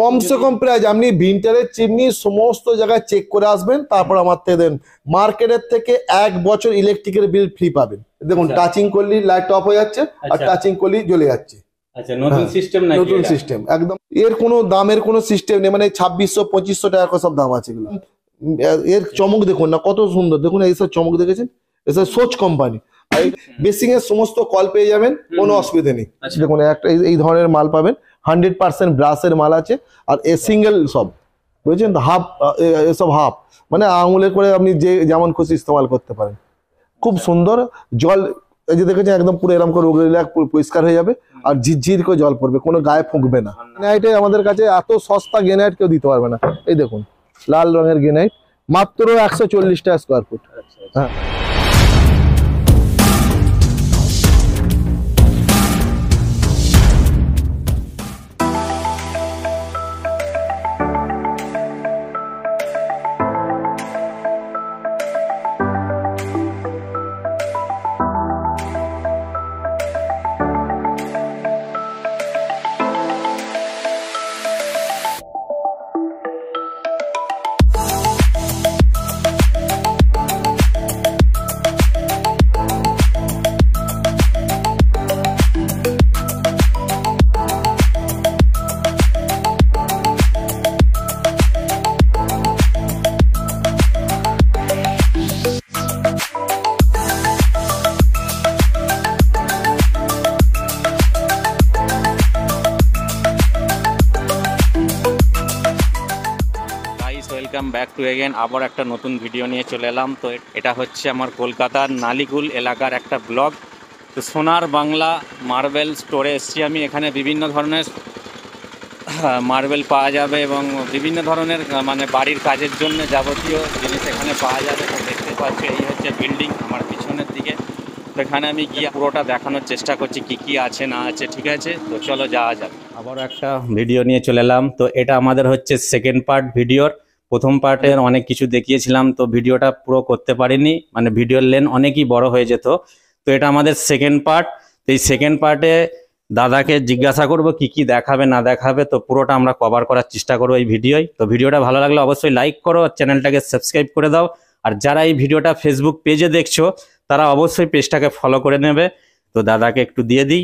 কমসে কম প্রাইস আপনি ভিন্টারের চিমনি সমস্ত জায়গায় চেক করে আসবেন তারপর আমার দেন মার্কেটের থেকে এক বছর ইলেকট্রিকের বিল ফ্রি পাবেন দেখুন টাচিং আচ্ছা। করলেই লাইট অফ হয়ে যাচ্ছে আর টাচিং আচ্ছা। করলেই জ্বলে যাচ্ছে আচ্ছা, নতুন সিস্টেম হ্যাঁ, একদম এর কোনো দামের কোনো সিস্টেম নেই মানে ছাব্বিশশো পঁচিশশো টাকা সব দাম আছে এর চমক দেখুন না কত সুন্দর দেখুন চমক দেখেছেন এসব কোম্পানি বেসিং এর সমস্ত কল পেয়ে যাবেন কোনো অসুবিধা নেই দেখুন এই ধরনের মাল পাবেন হান্ড্রেড পার্সেন্ট ব্রাশের মাল আছে আর এ সিঙ্গেল সব বুঝেছেন তো হাফ এসব হাফ মানে আঙুলে করে আপনি যে যেমন খুশি ইস্তেমাল করতে পারেন খুব সুন্দর জল এই যে দেখেছেন একদম পুরো এরম করে উগলে পরিষ্কার হয়ে যাবে আর ঝিরঝির করে জল পড়বে কোনো গায়ে ফুঁকবে না গ্রেনাইটে আমাদের কাছে এত সস্তা গ্রেনাইট কেউ দিতে পারবে না এই দেখুন লাল রঙের গ্রেনাইট মাত্র একশো টাকা স্কোয়ার ফুট হ্যাঁ ওয়েলকাম ব্যাক টু এগেন আবার একটা নতুন ভিডিও নিয়ে চলে এলাম তো এটা হচ্ছে আমার কলকাতার নালিকুল এলাকার একটা ব্লগ তো সোনার বাংলা মার্বেল স্টোরে এসছি আমি এখানে বিভিন্ন ধরনের মার্বেল পাওয়া যাবে এবং বিভিন্ন ধরনের মানে বাড়ির কাজের জন্য যাবতীয় জিনিস এখানে পাওয়া যাবে তো দেখতে পাচ্ছ এই হচ্ছে বিল্ডিং আমার পিছনের দিকে তো এখানে আমি গিয়ে পুরোটা দেখানোর চেষ্টা করছি কি কি আছে না আছে ঠিক আছে তো চলো যাওয়া যাক আবারও একটা ভিডিও নিয়ে চলে এলাম তো এটা আমাদের হচ্ছে সেকেন্ড পার্ট ভিডিওর প্রথম পার্টের হ্যাঁ। অনেক কিছু দেখিয়েছিলাম তো ভিডিওটা পুরো করতে পারিনি মানে ভিডিওর লেন অনেকই বড় হয়ে যেত তো এটা আমাদের সেকেন্ড পার্ট তো এই সেকেন্ড পার্টে দাদাকে জিজ্ঞাসা করব কি কি দেখাবে না দেখাবে তো পুরোটা আমরা কভার করার চেষ্টা করবো এই ভিডিওয় তো ভিডিওটা ভালো লাগলে অবশ্যই লাইক করো চ্যানেলটাকে সাবস্ক্রাইব করে দাও আর যারা এই ভিডিওটা ফেসবুক পেজে দেখছো তারা অবশ্যই পেজটাকে ফলো করে নেবে তো দাদাকে একটু দিয়ে দিই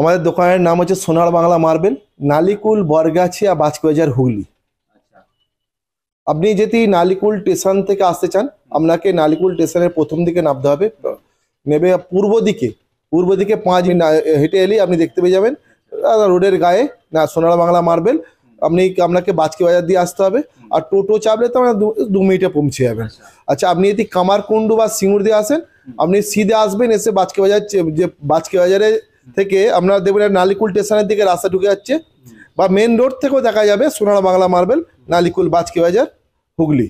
আমাদের দোকানের নাম হচ্ছে সোনার বাংলা মার্বেল নালিকুল বরগাছিয়া বাজকুবাজার হুগলি আপনি যদি নালিকুল স্টেশন থেকে আসতে চান আপনাকে নালিকুল স্টেশনের প্রথম দিকে নামতে হবে নেবে পূর্ব দিকে পূর্ব দিকে পাঁচ হেঁটে এলেই আপনি দেখতে পেয়ে যাবেন রোডের গায়ে না সোনার বাংলা মার্বেল আপনি আপনাকে বাজকে বাজার দিয়ে আসতে হবে আর টোটো চাপলে তো আপনার দু মিনিটে পৌঁছে যাবেন আচ্ছা আপনি যদি কামারকুণ্ডু বা সিঙ্গুর দিয়ে আসেন আপনি সিধে আসবেন এসে বাজকে বাজার যে বাজকে বাজারে থেকে আপনার দেখবেন নালিকুল স্টেশনের দিকে রাস্তা ঢুকে যাচ্ছে বা মেন রোড থেকেও দেখা যাবে সোনার বাংলা মার্বেল নালিকুল বাজকি বাজার হুগলি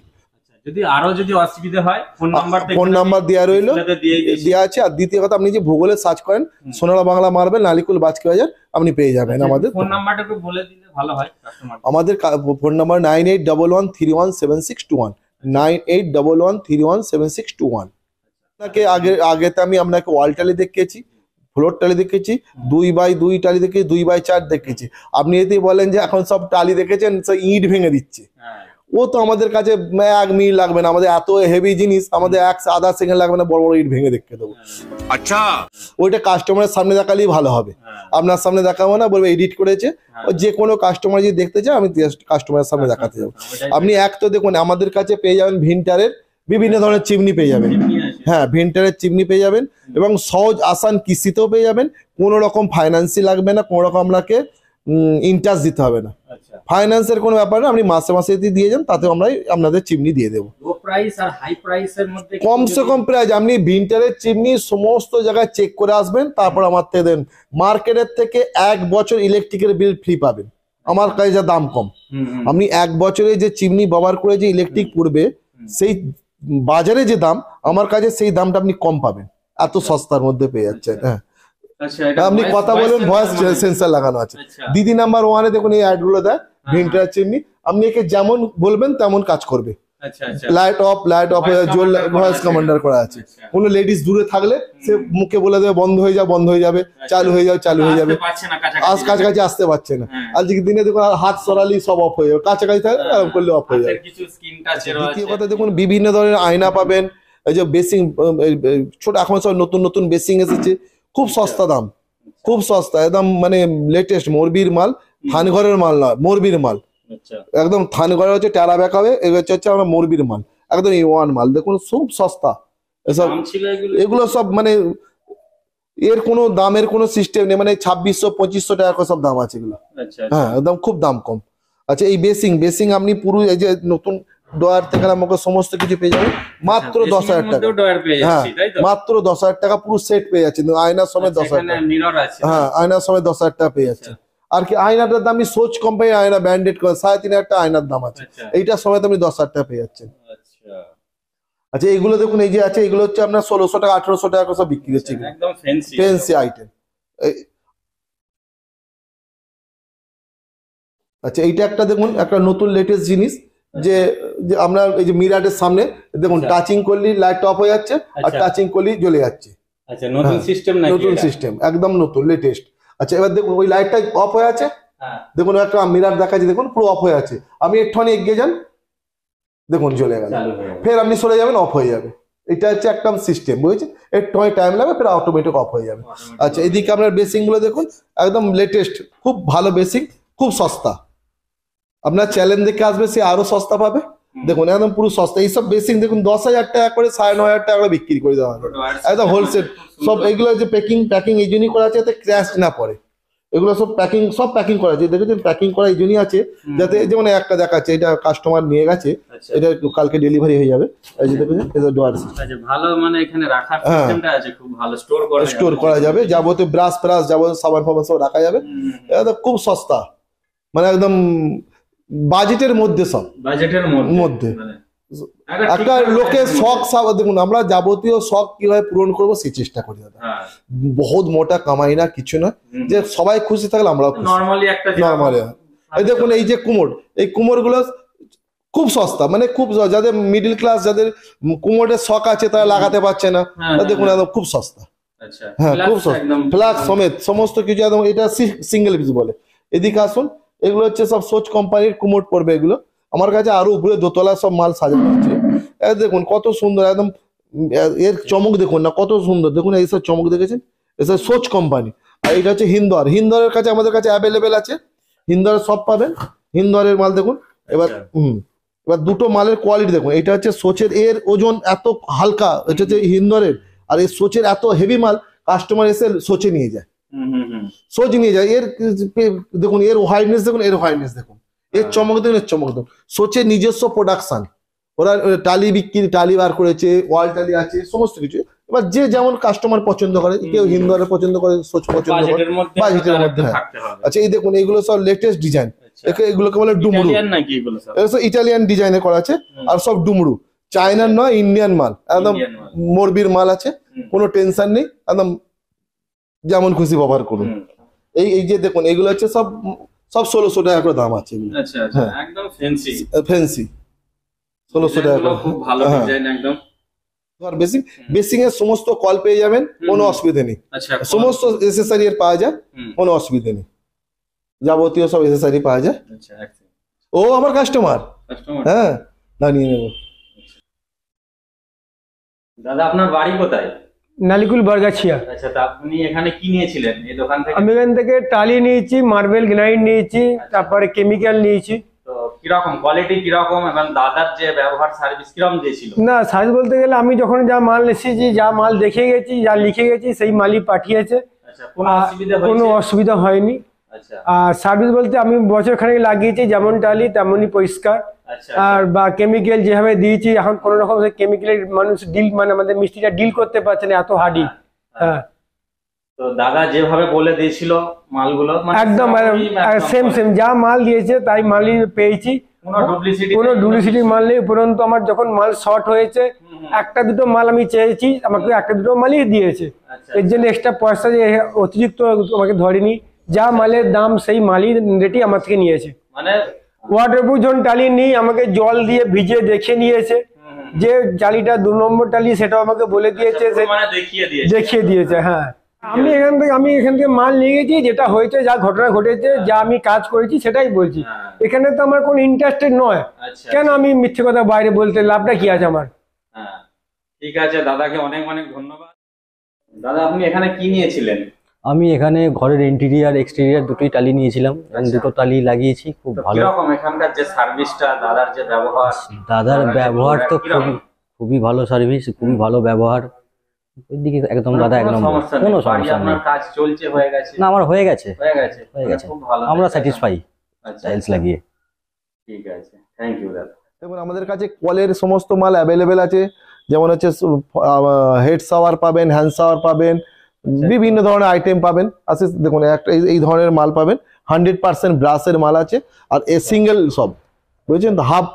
ফোন নাম্বার দেওয়া দেওয়া আছে আর দ্বিতীয় কথা আপনি যে ভূগোলে সার্চ করেন সোনারা বাংলা নালিকুল আপনি পেয়ে যাবেন আচ্ছা, আমাদের আমাদের phone number nine eight double one three one seven six one nine eight double one three one seven six two one আপনাকে আচ্ছা। আগে আগেতে আমি আপনাকে ওয়ালটালে দেখিয়েছি ফ্লোর টালি দেখেছি দুই বাই দুই টালি দেখেছি দুই বাই চার দেখেছি আপনি যদি বলেন যে এখন সব টালি দেখেছেন সে ইট ভেঙে দিচ্ছে হ্যাঁ। ও তো আমাদের কাছে এক মিনিট লাগবে না আমাদের এত হেভি জিনিস আমাদের এক আধা সেকেন্ড লাগবে না বড় বড় ইট ভেঙে দেখতে দেবো হ্যাঁ। আচ্ছা ওইটা কাস্টমারের সামনে দেখালেই ভালো হবে হ্যাঁ। আপনার সামনে দেখাবো না বলবে এডিট করেছে যে কোনো কাস্টমার যদি দেখতে চায় আমি কাস্টমারের সামনে দেখাতে যাবো আপনি এক তো দেখুন আমাদের কাছে পেয়ে যাবেন ভিন্টারের বিভিন্ন ধরনের চিমনি পেয়ে যাবেন হ্যাঁ ভেন্টারের চিমনি পেয়ে যাবেন এবং সহজ আসান কিস্তিতেও পেয়ে যাবেন কোনো রকম ফাইন্যান্সই লাগবে না কোনো রকম আপনাকে ইন্টারেস্ট দিতে হবে না ফাইন্যান্সের আচ্ছা। কোনো ব্যাপার না আপনি মাসে মাসে যদি দিয়ে যান তাতে আমরা আপনাদের চিমনি দিয়ে দেবো কমসে কম প্রাইস আপনি ভিন্টারের চিমনি সমস্ত জায়গায় চেক করে আসবেন তারপর আমার থেকে দেন মার্কেটের থেকে এক বছর ইলেকট্রিকের বিল ফ্রি পাবেন আমার কাছে যা দাম কম আপনি এক বছরে যে চিমনি ব্যবহার করে যে ইলেকট্রিক পড়বে সেই বাজারে যে দাম আমার কাছে সেই দামটা আপনি কম পাবেন এত সস্তার মধ্যে পেয়ে যাচ্ছেন আচ্ছা। হ্যাঁ আচ্ছা, আপনি কথা বলেন ভয়েস সেন্সার লাগানো আছে আচ্ছা। দিদি নাম্বার ওয়ানে দেখুন এই অ্যাডগুলো দেয় ভিনটার হ্যাঁ, চিমনি হ্যাঁ। আপনি একে যেমন বলবেন তেমন কাজ করবে লাইট অফ লাইট অফ জোর ভয়েস কমান্ডার করা আছে আচ্ছা। কোনো লেডিস দূরে থাকলে সে মুখে বলে দেবে বন্ধ হয়ে যাও বন্ধ হয়ে যাবে আচ্ছা। চালু হয়ে যাও চালু হয়ে যাবে আজ কাছাকাছি আসতে পারছে না হ্যাঁ। আজকের দিনে দেখুন হাত সরালি সব অফ হয়ে যাবে কাছাকাছি থাকলে হ্যাঁ। আরাম করলে অফ হয়ে যাবে আচ্ছা, দ্বিতীয় কথা দেখুন বিভিন্ন ধরনের আয়না পাবেন এই যে বেসিং ছোট এখন সব নতুন নতুন বেসিং এসেছে খুব সস্তা দাম খুব সস্তা একদম মানে লেটেস্ট মোরবির মাল ধানঘরের মাল নয় মোরবির মাল আচ্ছা। একদম থানগড়ে হচ্ছে টেরা ব্যাক হবে এগুলো হচ্ছে আমরা মুরবির মাল একদম ওয়ান মাল দেখুন খুব সস্তা এসব এগুলো সব মানে এর কোনো দামের কোনো সিস্টেম নেই মানে ছাব্বিশশো পঁচিশশো টাকা করে সব দাম আছে এগুলো আচ্ছা, আচ্ছা। হ্যাঁ একদম খুব দাম কম আচ্ছা এই বেসিং বেসিং আপনি পুরো এই যে নতুন ডয়ার থেকে আমাকে সমস্ত কিছু পেয়ে যাবেন মাত্র হ্যাঁ, দশ হাজার টাকা হ্যাঁ মাত্র দশ হাজার টাকা পুরো সেট পেয়ে যাচ্ছে আয়নার সময় দশ হাজার হ্যাঁ আয়নার সময় দশ হাজার টাকা পেয়ে যাচ্ছে আর কি আয়নাটার দাম সোচ কোম্পানি আয়না ব্যান্ডেড করে সাড়ে তিন হাজার আয়নার দাম আছে আচ্ছা। এইটার সময় আপনি দশ হাজার টাকা পেয়ে যাচ্ছেন আচ্ছা, আচ্ছা এগুলো দেখুন এই যে আছে এগুলো হচ্ছে আপনার ষোলোশো টাকা আঠারোশো টাকা সব বিক্রি হচ্ছে আইটেম আচ্ছা এইটা একটা দেখুন একটা নতুন লেটেস্ট জিনিস আচ্ছা। যে যে আমরা এই যে মিরাটের সামনে দেখুন টাচিং করলেই লাইট অফ হয়ে যাচ্ছে আর টাচিং করলেই জ্বলে যাচ্ছে আচ্ছা নতুন সিস্টেম হ্যাঁ, নতুন সিস্টেম একদম নতুন লেটেস্ট আচ্ছা এবার দেখুন ওই লাইটটা অফ হয়ে আছে হ্যাঁ। দেখুন একটা মিরার দেখা যায় দেখুন পুরো অফ হয়ে আছে আপনি একটুখানি এগিয়ে যান দেখুন চলে গেল ফের আপনি সরে যাবেন অফ হয়ে যাবে এটা হচ্ছে একটা সিস্টেম বুঝেছেন একটুখানি টাইম লাগবে ফের অটোমেটিক অফ হয়ে যাবে আচ্ছা এদিকে আপনার বেসিংগুলো দেখুন একদম লেটেস্ট খুব ভালো বেসিং খুব সস্তা আপনার চ্যালেঞ্জ দেখে আসবে সে আরও সস্তা পাবে দেখুন একদম পুরো সস্তা এইসব বেসিক দেখুন দশ হাজার টাকা করে সাড়ে নয় হাজার টাকা করে বিক্রি করে দেওয়া হবে একদম হোলসেল সব এগুলো যে প্যাকিং প্যাকিং এই জন্যই করা আছে যাতে ক্র্যাশ না পড়ে এগুলো সব প্যাকিং সব প্যাকিং করা আছে দেখেছেন প্যাকিং করা এই জন্যই আছে যাতে যেমন একটা দেখাচ্ছে এটা কাস্টমার নিয়ে গেছে আচ্ছা। এটা কালকে ডেলিভারি হয়ে যাবে এই যে দেখেছেন এটা ডোয়ার আচ্ছা, ভালো মানে এখানে রাখার সিস্টেমটা হ্যাঁ। আছে খুব ভালো স্টোর করা স্টোর করা যাবে যাবতীয় ব্রাশ ব্রাশ যাবতীয় সাবান ফাবান সব রাখা যাবে এটা খুব সস্তা মানে একদম বাজেটের মধ্যে সব বাজেটের মধ্যে মানে একটা লোকের মানে শখ দেখুন আমরা যাবতীয় শখ কিভাবে পূরণ করবো সেই চেষ্টা করি দাদা হ্যাঁ। বহুত মোটা কামাই না কিছু না যে সবাই খুশি থাকলে আমরাও নর্মালি নর্মালি হ্যাঁ। এই দেখুন এই যে কুমোর এই কুমোর গুলো খুব সস্তা মানে খুব যাদের মিডিল ক্লাস যাদের কুমোরের শখ আছে তারা লাগাতে পারছে না হ্যাঁ, দেখুন একদম খুব সস্তা আচ্ছা। হ্যাঁ খুব সস্তা ফ্লাক্স সমেত সমস্ত কিছু একদম এটা সিঙ্গেল পিস বলে এদিকে আসুন এগুলো হচ্ছে সব সোচ কোম্পানির কুমোট পড়বে এগুলো আমার কাছে আরো উপরে দোতলা সব মাল সাজানো হচ্ছে দেখুন কত সুন্দর একদম এর চমক দেখুন না কত সুন্দর দেখুন এই সব চমক দেখেছেন এসব সোচ কোম্পানি আর এটা হচ্ছে হিন্দর হিন্দরের কাছে আমাদের কাছে অ্যাভেলেবেল আছে হিন্দরের সব পাবেন হিন্দরের মাল দেখুন এবার আচ্ছা। হুম এবার দুটো মালের কোয়ালিটি দেখুন এটা হচ্ছে সোচের এর ওজন এত হালকা এটা হচ্ছে হিন্দরের আর এই সোচের এত হেভি মাল কাস্টমার এসে সোচে নিয়ে যায় সোজ নিয়ে যায় এর দেখুন এর হোয়াইটনেস দেখুন এর হোয়াইটনেস দেখুন এর হ্যাঁ। চমক দেখুন এর চমক দেখুন সোচের নিজস্ব প্রোডাকশন ওরা টালি বিক্রি টালি বার করেছে ওয়াল টালি আছে সমস্ত কিছু এবার যে যেমন কাস্টমার পছন্দ করে কেউ হিন্দু পছন্দ করে সোচ পছন্দ করে বাজেটের মধ্যে হ্যাঁ। আচ্ছা এই দেখুন আচ্ছা। এগুলো সব লেটেস্ট ডিজাইন এগুলোকে বলে ডুমরু ইটালিয়ান ডিজাইনে করা আছে আর সব ডুমরু চায়নার আচ্ছা। নয় ইন্ডিয়ান মাল একদম মোরবির মাল আছে কোনো টেনশন নেই একদম যেমন খুশি ব্যবহার করুন এই এই যে দেখুন এগুলো হচ্ছে সব সব ষোলোশো টাকা করে দাম আছে ফ্যান্সি আচ্ছা, আচ্ছা, ষোলোশো টাকা করে বেসিং বেসিং হ্যাঁ। এর সমস্ত কল পেয়ে যাবেন কোনো অসুবিধা নেই আচ্ছা, সমস্ত এসেসারি এর পাওয়া যায় কোনো অসুবিধা নেই যাবতীয় সব এসেসারি পাওয়া যায় ও আমার কাস্টমার হ্যাঁ না নিয়ে দাদা আপনার বাড়ি কোথায় নালিকুল বর্গাছিয়া আচ্ছা তা আপনি এখানে কি নিয়েছিলেন এই দোকান থেকে আমি এখান থেকে টালি নিয়েছি মার্বেল গ্রাইন্ড নিয়েছি আচ্ছা। তারপরে কেমিক্যাল নিয়েছি কোন কোয়ালিটি যে ব্যবহার সার্ভিস না বলতে গেলে আমি যখন যা মাল এসেছি যা মাল দেখে গেছি যা লিখে গেছি সেই মালই পাঠিয়েছে আচ্ছা, কোনো অসুবিধা হয়নি আচ্ছা। আর সার্ভিস বলতে আমি বছর খানিক লাগিয়েছি যেমন টালি তেমনই পরিষ্কার আচ্ছা, আচ্ছা। আর বা কেমিক্যাল যেভাবে দিয়েছি এখন কোন রকম কেমিক্যালের মানুষ ডিল মানে আমাদের মিষ্টিটা ডিল করতে পারছে না এত হার্ডি হ্যাঁ সেম হ্যাঁ। হ্যাঁ। মানে সেম যা মাল দিয়েছে তাই মালই পেয়েছি কোনো মাল নেই আমার যখন মাল শর্ট হয়েছে একটা দুটো মাল আমি চেয়েছি আমাকে একটা দুটো মালই দিয়েছে এর জন্য এক্সট্রা পয়সা যে অতিরিক্ত আমাকে ধরেনি যা মালের দাম সেই মালই রেটই আমার থেকে নিয়েছে মানে ওয়াটারপ্রুফ যখন টালি নিই আমাকে জল দিয়ে ভিজে দেখে নিয়েছে যে টালিটা দু নম্বর টালি সেটা আমাকে বলে আচ্ছা, মানে দিয়েছে দেখিয়ে দিয়েছে হ্যাঁ আমি এখান থেকে আমি এখান থেকে মাল নিয়ে গেছি যেটা হয়েছে যা ঘটনা ঘটেছে যা আমি কাজ করেছি সেটাই বলছি হ্যাঁ। এখানে তো আমার কোনো ইন্টারেস্টেড নয় আচ্ছা, কেন আচ্ছা। আমি মিথ্যে কথা বাইরে বলতে লাভটা কি আছে আমার হ্যাঁ, ঠিক আছে দাদাকে অনেক অনেক ধন্যবাদ দাদা আপনি এখানে কি নিয়েছিলেন আমি এখানে ঘরের ইন্টেরিয়ার এক্সটেরিয়ার দুটোই টালি নিয়েছিলাম আমি আচ্ছা। দুটো টালি লাগিয়েছি খুব ভালো কিরকম এখানকার যে সার্ভিসটা দাদার যে ব্যবহার দাদার ব্যবহার তো খুবই খুবই ভালো সার্ভিস খুবই ভালো ব্যবহার ওই দিকে একদম দাদা একদম নম্বর কোনো সমস্যা নেই কাজ চলছে হয়ে গেছে না আমার হয়ে গেছে হয়ে গেছে হয়ে গেছে আমরা স্যাটিসফাই আচ্ছা, আচ্ছা। টাইলস লাগিয়ে ঠিক আছে থ্যাংক ইউ দাদা দেখুন আমাদের কাছে কলের সমস্ত মাল অ্যাভেলেবেল আছে যেমন হচ্ছে হেড শাওয়ার পাবেন হ্যান্ড শাওয়ার পাবেন আচ্ছা। বিভিন্ন ধরনের আইটেম পাবেন আছে দেখুন একটা এই ধরনের মাল পাবেন হান্ড্রেড পার্সেন্ট ব্রাশের মাল আছে আর এ সিঙ্গেল সব বুঝেছেন হাফ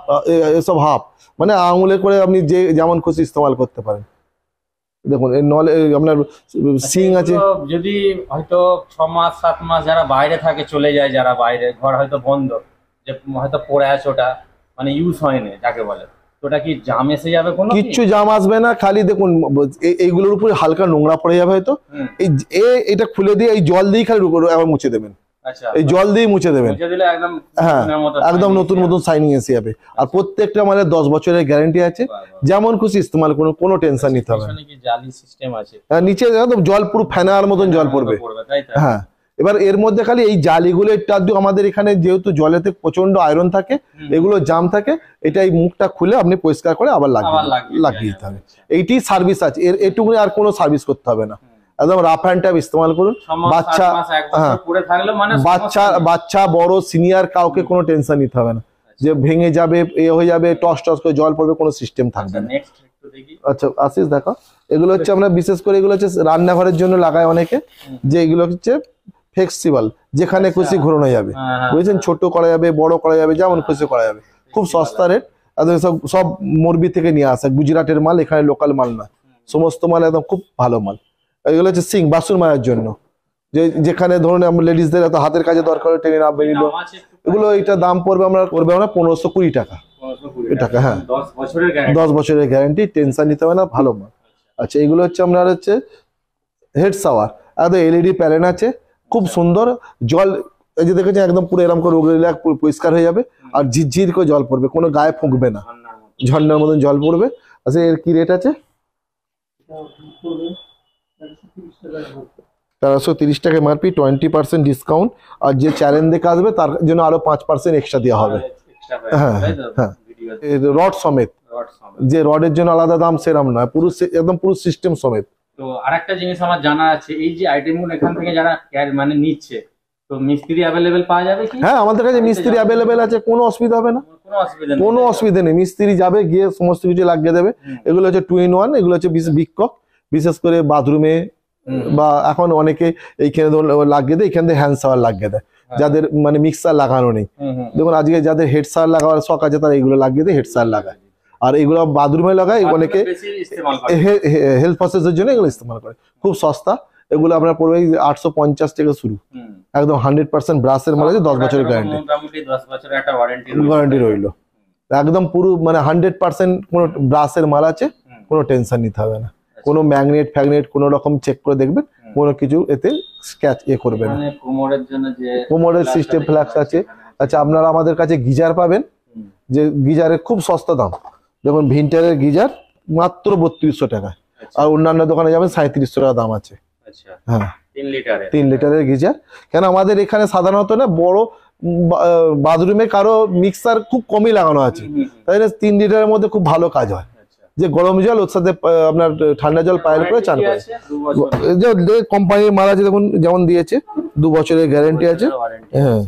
এসব হাফ মানে আঙুলে করে আপনি যে যেমন খুশি ইস্তেমাল করতে পারেন দেখুন নলে আপনার সিং আচ্ছা, আছে যদি হয়তো ছ মাস সাত মাস যারা বাইরে থাকে চলে যায় যারা বাইরে ঘর হয়তো বন্ধ যে হয়তো পড়ে আছে ওটা মানে ইউজ হয়নি যাকে বলে জাম এসে কিচ্ছু জাম আসবে না খালি দেখুন এইগুলোর হালকা নোংরা পড়ে যাবে হয়তো এই এটা খুলে দিয়ে এই জল খালি আবার মুছে দেবেন আচ্ছা। এই জল মুছে দেবেন হ্যাঁ একদম নতুন নতুন সাইনিং এসে যাবে আর আচ্ছা। প্রত্যেকটা মালের দশ বছরের গ্যারেন্টি আছে যেমন খুশি ইস্তেমাল কোনো কোনো টেনশন নিতে হবে নিচে জল পুরো ফ্যানার মতন জল পড়বে হ্যাঁ এবার এর মধ্যে খালি এই জালিগুলো টাদ্দু আমাদের এখানে যেহেতু জলেতে প্রচন্ড আয়রন থাকে এগুলো জাম থাকে এটা এই মুখটা খুলে আপনি পরিষ্কার করে আবার লাগিয়ে লাগিয়ে দিতে হবে এইটি সার্ভিস আছে এর এটুকু আর কোনো সার্ভিস করতে হবে না একদম রাফ হ্যান্ড ট্যাপ ইস্তেমাল করুন বাচ্চা হ্যাঁ মানে বাচ্চা বাচ্চা বড় সিনিয়র কাউকে কোনো টেনশন নিতে হবে না আচ্ছা। যে ভেঙে যাবে এ হয়ে যাবে টস টস করে জল পড়বে কোনো সিস্টেম আচ্ছা, থাকবে না আচ্ছা আশিস দেখো এগুলো হচ্ছে আমরা বিশেষ করে এগুলো হচ্ছে রান্নাঘরের জন্য লাগাই অনেকে যে এগুলো হচ্ছে ফ্লেক্সিবল যেখানে আচ্ছা। খুশি ঘোরানো যাবে হ্যাঁ, হ্যাঁ, বুঝেছেন হ্যাঁ। ছোট করা যাবে বড় করা যাবে যেমন খুশি করা যাবে খুব সস্তা রেট সব সব মোরবি থেকে নিয়ে আসা গুজরাটের মাল এখানে লোকাল মাল না সমস্ত মাল একদম খুব ভালো মাল এগুলো হচ্ছে সিং বাসুর মায়ের জন্য যে যেখানে ধরুন আমরা লেডিসদের এত হাতের কাজে দরকার টেনে না বেরিল এগুলো এটা দাম পড়বে আমরা পড়বে আমরা পনেরোশো কুড়ি টাকা টাকা হ্যাঁ দশ বছরের গ্যারান্টি টেনশন নিতে হবে না ভালো মাল আচ্ছা, আচ্ছা এগুলো হচ্ছে আমরা হচ্ছে হেড সাওয়ার এত এলইডি প্যালেন আছে খুব সুন্দর জল এই যে দেখেছেন একদম পুরো এরম করে উগলে পরিষ্কার হয়ে যাবে আর ঝিরঝির করে জল পড়বে কোনো গায়ে ফুঁকবে না ঝর্ণার মতন জল পড়বে আচ্ছা এর কি রেট আছে তেরোশো তিরিশ টাকা মারপি টোয়েন্টি পার্সেন্ট ডিসকাউন্ট আর যে চ্যালেঞ্জ দেখে আসবে তার জন্য আরো পাঁচ পার্সেন্ট এক্সট্রা দেওয়া হবে হ্যাঁ হ্যাঁ রড সমেত যে রডের জন্য আলাদা দাম সেরাম নয় পুরো একদম পুরো সিস্টেম সমেত তো আর একটা জিনিস আমার জানা আছে এই যে গুলো এখান থেকে যারা মানে নিচ্ছে তো মিস্ত্রি অ্যাভেলেবেল পাওয়া যাবে কি হ্যাঁ আমাদের কাছে মিস্ত্রি অ্যাভেলেবেল আছে কোনো অসুবিধা হবে না কোনো অসুবিধা নেই মিস্ত্রি যাবে গিয়ে সমস্ত কিছু লাগিয়ে দেবে এগুলো হচ্ছে টু ইন ওয়ান এগুলো হচ্ছে বিক্ষক বিশেষ করে বাথরুমে বা এখন অনেকে এইখানে লাগিয়ে দেয় এখান থেকে হ্যান্ড সাওয়ার লাগিয়ে দেয় হ্যাঁ। যাদের মানে মিক্সার লাগানো নেই দেখুন আজকে যাদের হেড সার লাগাবার শখ আছে তারা এগুলো লাগিয়ে দেয় হেড সার লাগায় আর এগুলো বাথরুমে লাগায় অনেকে হেলথ প্রসেসের জন্য এগুলো ইস্তেমাল করে খুব সস্তা এগুলো আপনার পড়বে আটশো পঞ্চাশ থেকে শুরু একদম হান্ড্রেড পার্সেন্ট ব্রাশের মাল আছে দশ বছরের গ্যারান্টি গ্যারান্টি রইল একদম পুরো মানে হান্ড্রেড পার্সেন্ট কোনো ব্রাশের মাল আছে কোনো টেনশন নিতে হবে না আচ্ছা। কোনো ম্যাগনেট ফ্যাগনেট কোনো রকম চেক করে দেখবেন কোনো কিছু এতে স্ক্যাচ এ করবে না মানে কোমরের সিস্টেম ফ্ল্যাক্স আছে আচ্ছা আপনারা আমাদের কাছে গিজার পাবেন যে গিজারের খুব সস্তা দাম দেখুন ভিন্টারের গিজার মাত্র বত্রিশশো টাকা আচ্ছা। আর অন্যান্য দোকানে যাবেন সাঁত্রিশশো টাকা দাম আছে আচ্ছা। হ্যাঁ তিন লিটারের গিজার কেন আমাদের এখানে সাধারণত না বড় বাথরুমে কারো মিক্সার খুব কমই লাগানো আছে তাই জন্য তিন লিটারের মধ্যে খুব ভালো কাজ হয় আচ্ছা। যে গরম জল ওর সাথে আপনার ঠান্ডা জল পায়ের মানে করে চান করে কোম্পানির মাল আছে দেখুন যেমন দিয়েছে দু বছরের গ্যারেন্টি আছে হ্যাঁ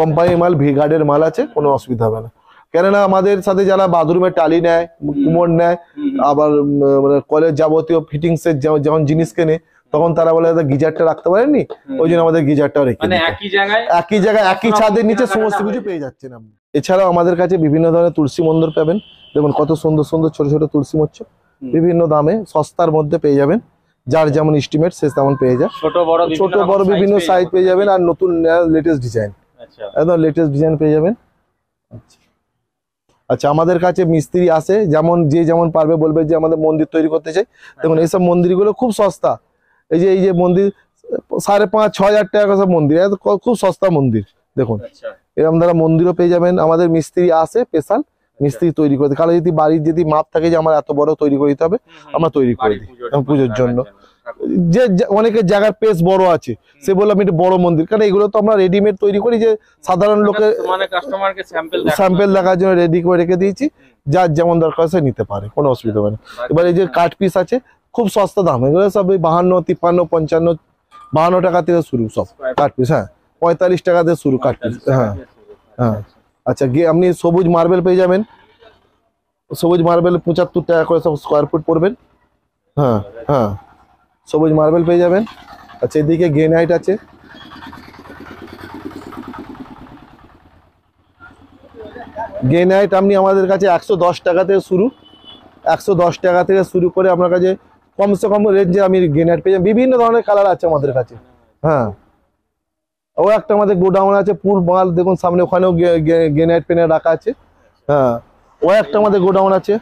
কোম্পানির মাল ভিগার্ডের মাল আছে কোনো অসুবিধা হবে না কেননা আমাদের সাথে যারা বাথরুমে টালি নেয় কুমোর নেয় আবার মানে কলের যাবতীয় ফিটিংস এর যখন জিনিস কেনে তখন তারা বলে গিজারটা রাখতে পারেননি ওই জন্য আমাদের গিজারটাও রেখে মানে একই জায়গায় একই ছাদের নিচে সমস্ত কিছু পেয়ে যাচ্ছেন না এছাড়াও আমাদের কাছে বিভিন্ন ধরনের তুলসী মন্দির পাবেন যেমন কত সুন্দর সুন্দর ছোট ছোট তুলসী মচ্ছ বিভিন্ন দামে সস্তার মধ্যে পেয়ে যাবেন যার যেমন ইস্টিমেট সে তেমন পেয়ে যায় ছোট বড় ছোট বড় বিভিন্ন সাইজ পেয়ে যাবেন আর নতুন লেটেস্ট আচ্ছা। ডিজাইন একদম লেটেস্ট ডিজাইন পেয়ে যাবেন আচ্ছা আচ্ছা আমাদের কাছে মিস্ত্রি আসে যেমন যে যেমন পারবে বলবে যে আমাদের মন্দির তৈরি করতে চাই দেখুন আচ্ছা। এইসব মন্দিরগুলো খুব সস্তা এই যে এই যে মন্দির সাড়ে পাঁচ ছ হাজার টাকা সব মন্দির খুব সস্তা মন্দির দেখুন আচ্ছা। এরকম দ্বারা মন্দিরও পেয়ে যাবেন আমাদের মিস্ত্রি আসে স্পেশাল আচ্ছা। মিস্ত্রি তৈরি করে কারো যদি বাড়ির যদি মাপ থাকে যে আমার এত বড় তৈরি করে দিতে হবে আমরা তৈরি করে দিই পুজোর জন্য যে অনেকের জায়গার পেস বড় আছে সে বললাম এটা বড় মন্দির কারণ এগুলো তো আমরা রেডিমেড তৈরি করি যে সাধারণ লোকে মানে কাস্টমারকে স্যাম্পল স্যাম্পল দেখার জন্য রেডি করে রেখে দিয়েছি যার যেমন দরকার সে নিতে পারে কোনো অসুবিধা হবে না এবার এই যে কাঠ পিস আছে খুব সস্তা দাম এগুলো সব ওই বাহান্ন তিপ্পান্ন পঞ্চান্ন বাহান্ন টাকা থেকে শুরু সব কাঠ পিস হ্যাঁ পঁয়তাল্লিশ টাকা থেকে শুরু কাঠ পিস হ্যাঁ হ্যাঁ আচ্ছা গিয়ে আপনি সবুজ মার্বেল পেয়ে যাবেন সবুজ মার্বেল পঁচাত্তর টাকা করে সব স্কোয়ার ফুট পড়বেন হ্যাঁ হ্যাঁ সবুজ মার্বেল পেয়ে যাবেন আচ্ছা এদিকে গ্রেনাইট আছে গ্রেনাইট আপনি আমাদের কাছে একশো দশ টাকা থেকে শুরু একশো দশ টাকা থেকে শুরু করে আপনার কাছে কমসে কম রেঞ্জে আমি গ্রেনাইট পেয়ে যাবেন বিভিন্ন ধরনের কালার আছে আমাদের কাছে হ্যাঁ ও একটা আমাদের গোডাউন আছে পুর মাল দেখুন সামনে ওখানেও গ্রেনাইট পেনে রাখা আছে হ্যাঁ ও একটা আমাদের গোডাউন আছে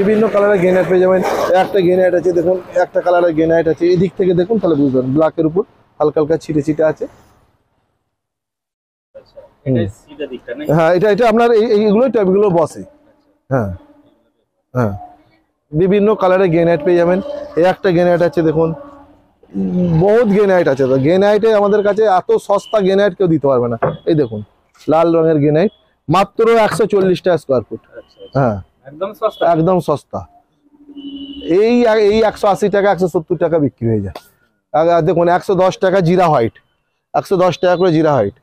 বিভিন্ন কালারের গ্রেনাইট পেয়ে যাবেন একটা গ্রেনাইট আছে দেখুন একটা কালারের গ্রেনাইট আছে এদিক থেকে দেখুন তাহলে বুঝবেন ব্ল্যাকের উপর হালকা হালকা ছিটে ছিটে আছে হ্যাঁ এটা এটা আপনার এইগুলোই ট্যাপগুলো বসে আচ্ছা। হ্যাঁ হ্যাঁ বিভিন্ন কালারের গ্রেনাইট পেয়ে যাবেন এই একটা গ্রেনাইট আছে দেখুন বহুত গ্রেনাইট আছে তো গ্রেনাইটে আমাদের কাছে এত সস্তা গ্রেনাইট কেউ দিতে পারবে না এই দেখুন লাল রঙের গ্রেনাইট মাত্র একশো চল্লিশটা স্কোয়ার আচ্ছা, ফুট আচ্ছা। হ্যাঁ একদম সস্তা এই এই একশো আশি টাকা একশো সত্তর টাকা বিক্রি হয়ে যায় দেখুন একশো দশ টাকা জিরা হোয়াইট একশো দশ টাকা করে জিরা হোয়াইট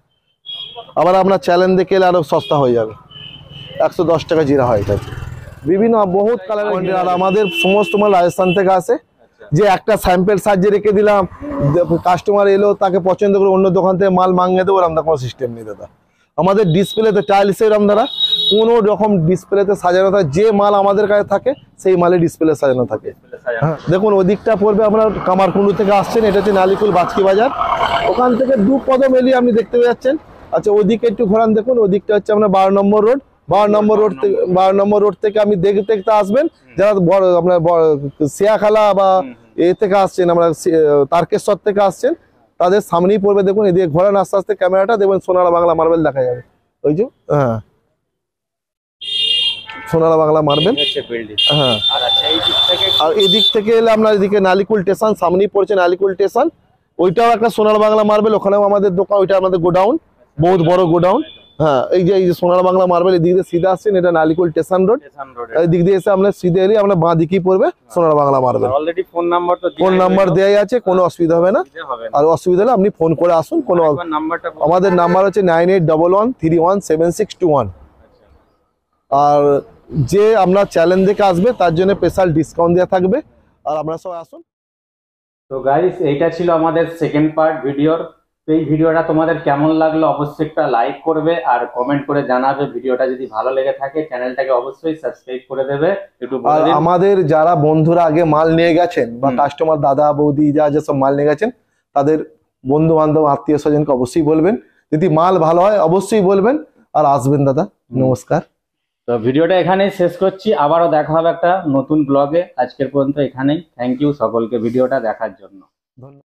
আবার আপনার চ্যালেঞ্জ দেখে এলে আরও সস্তা হয়ে যাবে একশো দশ টাকা জিরা হোয়াইট আছে বিভিন্ন বহুত কালার আর আমাদের সমস্ত মাল রাজস্থান থেকে আসে যে একটা স্যাম্পেল সাজিয়ে রেখে দিলাম কাস্টমার এলো তাকে পছন্দ করে অন্য দোকান থেকে মাল মাঙ্গে দেবো আমরা কোনো সিস্টেম নেই দাদা আমাদের ডিসপ্লেতে টাইলস এরম দ্বারা কোনো রকম ডিসপ্লেতে সাজানো থাকে যে মাল আমাদের কাছে থাকে সেই মালে ডিসপ্লে সাজানো হ্যাঁ, থাকে দেখুন ওদিকটা পড়বে আপনার কামারকুণ্ডু থেকে আসছেন এটা হচ্ছে নালিকুল বাচকি বাজার ওখান থেকে দু পদম এলি আপনি দেখতে পাচ্ছেন যাচ্ছেন আচ্ছা ওদিকে একটু ঘোরান দেখুন ওদিকটা হচ্ছে আপনার বারো নম্বর রোড বারো নম্বর রোড থেকে বারো নম্বর রোড থেকে আপনি দেখতে দেখতে আসবেন যারা বড় আপনার শিয়াখালা বা এ থেকে আসছেন আমরা তারকেশ্বর থেকে আসছেন তাদের সামনেই পড়বে দেখুন এদিকে ঘোরান আস্তে আস্তে ক্যামেরাটা দেখবেন সোনারা বাংলা মার্বেল দেখা যাবে ওই যে হ্যাঁ সোনারা বাংলা মার্বেল হ্যাঁ আর আচ্ছা, এদিক থেকে এলে আপনার এদিকে নালিকুল স্টেশন সামনেই পড়ছে নালিকুল স্টেশন ওইটাও একটা সোনার বাংলা মার্বেল ওখানেও আমাদের দোকান ওইটা আমাদের গোডাউন বহুত বড় গোডাউন হ্যাঁ এই যে সোনার বাংলা মার্বেল এদিক দিয়ে সিধা আসছেন এটা নালিকুল স্টেশন রোড এই দিক দিয়ে এসে আমরা সিধে এলি আমরা বাঁ দিকেই পড়বে হ্যাঁ। Sonar Bangla marble already phone number phone number দেয়াই আছে কোনো হ্যাঁ। অসুবিধা হবে না আর অসুবিধা হলে আপনি ফোন করে আসুন কোনো আমাদের নাম্বার হচ্ছে nine eight double one three one seven six two one আর যে আমরা চ্যালেঞ্জ দেখে আসবে তার জন্য স্পেশাল ডিসকাউন্ট দেওয়া থাকবে আর আপনারা সবাই আসুন তো গাইস এইটা ছিল আমাদের সেকেন্ড পার্ট ভিডিওর তো এই ভিডিওটা তোমাদের কেমন লাগলো অবশ্যই একটা লাইক করবে আর কমেন্ট করে জানাবে ভিডিওটা যদি ভালো লেগে থাকে চ্যানেলটাকে অবশ্যই সাবস্ক্রাইব করে দেবে একটু আমাদের যারা বন্ধুরা আগে মাল নিয়ে গেছেন বা কাস্টমার দাদা বৌদি যা যেসব মাল নিয়ে গেছেন তাদের বন্ধু বান্ধব আত্মীয় স্বজনকে অবশ্যই বলবেন যদি মাল ভালো হয় অবশ্যই বলবেন আর আসবেন দাদা নমস্কার তো ভিডিওটা এখানেই শেষ করছি আবারও দেখা হবে একটা নতুন ব্লগে আজকের পর্যন্ত এখানেই থ্যাংক ইউ সকলকে ভিডিওটা দেখার জন্য ধন্যবাদ